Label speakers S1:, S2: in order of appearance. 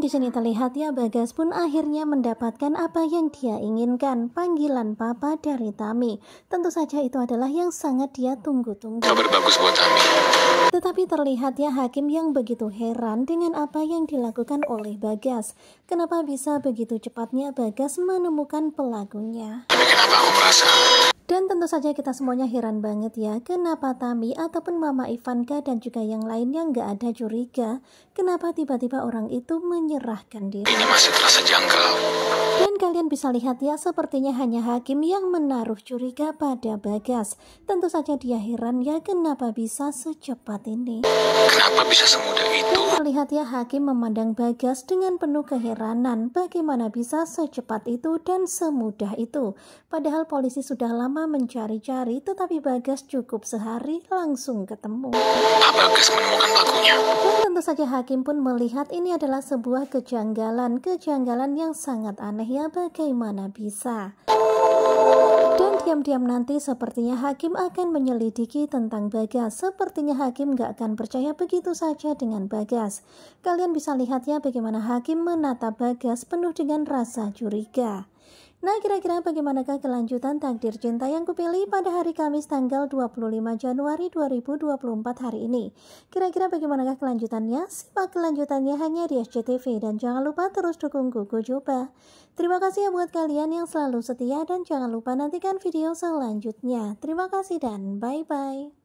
S1: di sini terlihat ya Bagas pun akhirnya mendapatkan apa yang dia inginkan, panggilan papa dari Tami. Tentu saja itu adalah yang sangat dia tunggu-tunggu. Tetapi terlihat ya Hakim yang begitu heran dengan apa yang dilakukan oleh Bagas. Kenapa bisa begitu cepatnya Bagas menemukan pelakunya? kenapa aku merasa dan tentu saja kita semuanya heran banget ya, kenapa Tami ataupun Mama Ivanka dan juga yang lainnya nggak ada curiga, kenapa tiba-tiba orang itu menyerahkan diri. Ini masih terasa janggal. Dan kalian bisa lihat ya, sepertinya hanya hakim yang menaruh curiga pada Bagas. Tentu saja dia heran ya, kenapa bisa secepat ini. Kenapa bisa semua Melihatnya hakim memandang Bagas dengan penuh keheranan bagaimana bisa secepat itu dan semudah itu. Padahal polisi sudah lama mencari-cari tetapi Bagas cukup sehari langsung ketemu. Bagas menemukan pelakunya. Dan tentu saja hakim pun melihat ini adalah sebuah kejanggalan, kejanggalan yang sangat aneh ya bagaimana bisa. Dan diam-diam nanti sepertinya hakim akan menyelidiki tentang Bagas. Sepertinya hakim gak akan percaya begitu saja dengan Bagas. Kalian bisa lihat ya bagaimana hakim menata Bagas penuh dengan rasa curiga. Nah, kira-kira bagaimanakah kelanjutan takdir cinta yang kupilih pada hari Kamis tanggal 25 Januari 2024 hari ini? Kira-kira bagaimanakah kelanjutannya? Simak kelanjutannya hanya di SCTV dan jangan lupa terus dukung Gugu Joba. Terima kasih ya buat kalian yang selalu setia dan jangan lupa nantikan video selanjutnya. Terima kasih dan bye-bye.